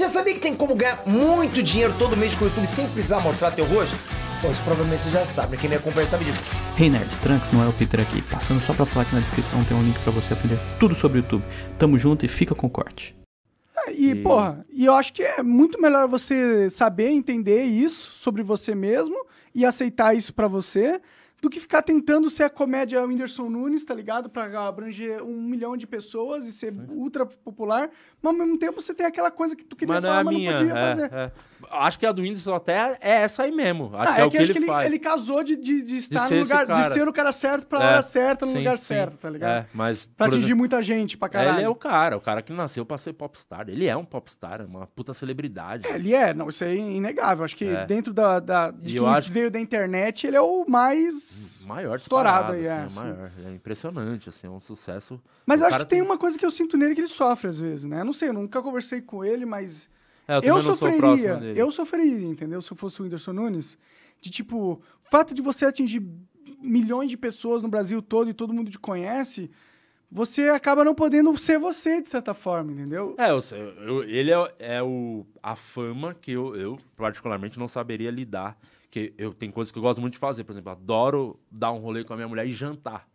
Você sabia que tem como ganhar muito dinheiro todo mês com o YouTube sem precisar mostrar teu rosto? Pois provavelmente você já sabe, né? quem me acompanha sabe disso. Hey Nerd, Trunks não é o Peter aqui. Passando só pra falar que na descrição tem um link para você aprender tudo sobre o YouTube. Tamo junto e fica com o corte. Ah, e, e, porra, e eu acho que é muito melhor você saber, entender isso sobre você mesmo e aceitar isso para você do que ficar tentando ser a comédia Whindersson Nunes, tá ligado? Pra abranger um milhão de pessoas e ser ultra popular, mas ao mesmo tempo você tem aquela coisa que tu queria mas não é falar, é mas minha. não podia é, fazer. É. Acho que a do Whindersson até é essa aí mesmo. Acho ah, que é, que, é o que, ele, ele, ele casou de, de, de estar de no lugar, de ser o cara certo pra hora certa, no sim, lugar sim. certo, tá ligado? mas, pra atingir exemplo, muita gente pra caralho. Ele é o cara, o cara que nasceu pra ser popstar. Ele é um popstar, uma puta celebridade. ele é, não, isso é inegável. Acho que dentro da, da de quem acho... veio da internet, ele é o mais maior estourado aí, assim, é, é maior. é impressionante, assim, é um sucesso. Mas eu acho que tem, tem uma coisa que eu sinto nele que ele sofre às vezes, né? Eu não sei, eu nunca conversei com ele, mas é, eu, eu sofreria, eu sofreria, entendeu? Se eu fosse o Whindersson Nunes, de tipo, fato de você atingir milhões de pessoas no Brasil todo e todo mundo te conhece, você acaba não podendo ser você, de certa forma, entendeu? É, eu, eu, ele é, é, o, a fama que eu, eu, particularmente, não saberia lidar. Que eu tenho coisas que eu gosto muito de fazer. Por exemplo, adoro dar um rolê com a minha mulher e jantar.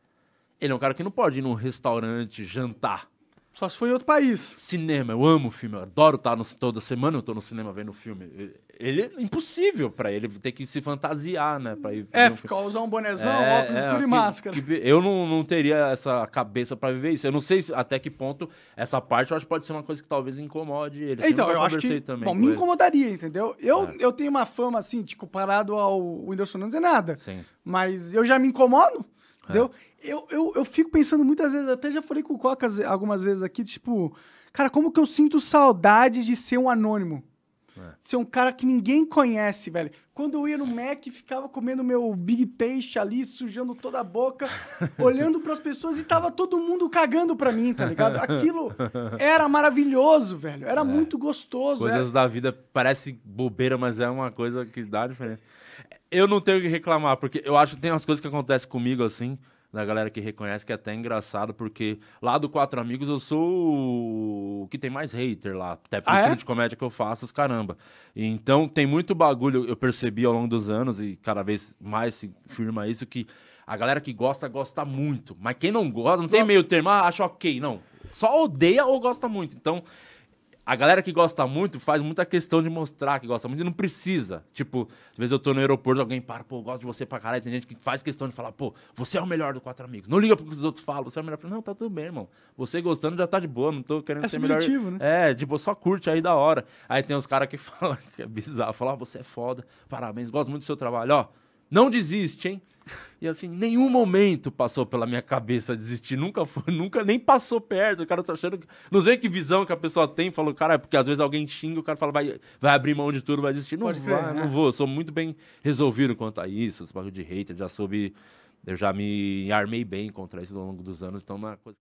Ele é um cara que não pode ir num restaurante jantar. Só se for em outro país. Cinema, eu amo filme, eu adoro estar tá no, toda semana eu tô no cinema vendo filme. Ele é impossível para ele ter que se fantasiar, né? Pra ir é, um ficar, usar um bonezão, é, óculos é, escuro e máscara. Que, eu não, não teria essa cabeça para viver isso. Eu não sei se, até que ponto essa parte eu acho que pode ser uma coisa que talvez incomode ele. Então, eu acho que também bom, me incomodaria, entendeu? Eu, é. eu tenho uma fama assim, tipo, parado ao Whindersson não dizer nada. Sim. Mas eu já me incomodo. Entendeu? É. Eu, eu, eu fico pensando muitas vezes, até já falei com o Coca algumas vezes aqui, tipo, cara, como que eu sinto saudade de ser um anônimo? É. Ser é um cara que ninguém conhece, velho. Quando eu ia no Mac, ficava comendo meu Big Taste ali, sujando toda a boca, olhando para as pessoas e tava todo mundo cagando para mim, tá ligado? Aquilo era maravilhoso, velho. Era é. muito gostoso. É. Coisas era... da vida parece bobeira, mas é uma coisa que dá diferença. Eu não tenho que reclamar, porque eu acho que tem umas coisas que acontecem comigo assim da galera que reconhece, que é até engraçado, porque lá do Quatro Amigos eu sou o que tem mais hater lá. Até pro ah, estilo é? de comédia que eu faço, os caramba. então tem muito bagulho, eu percebi ao longo dos anos, e cada vez mais se firma isso, que a galera que gosta, gosta muito. Mas quem não gosta, não tem meio termo, ah, acho ok. Não. Só odeia ou gosta muito. Então, a galera que gosta muito faz muita questão de mostrar que gosta muito e não precisa. Tipo, às vezes eu tô no aeroporto, alguém para, pô, gosto de você pra caralho. Tem gente que faz questão de falar, pô, você é o melhor do quatro amigos. Não liga pro que os outros falam, você é o melhor. Falo, não, tá tudo bem, irmão. Você gostando já tá de boa, não tô querendo é ser melhor. Né? É, tipo, só curte aí da hora. Aí tem uns caras que falam, que é bizarro, falam, ah, você é foda, parabéns, gosto muito do seu trabalho, ó não desiste, hein? E assim, nenhum momento passou pela minha cabeça desistir. Nunca foi, nunca nem passou perto. O cara tá achando. Que... Não sei que visão que a pessoa tem. Falou, cara, é porque às vezes alguém xinga, o cara fala, vai, vai abrir mão de tudo, vai desistir. Não Pode vai, não é. vou. Eu sou muito bem resolvido quanto a isso. Esse bagulho de hater, já soube. Eu já me armei bem contra isso ao longo dos anos. Então, é uma coisa.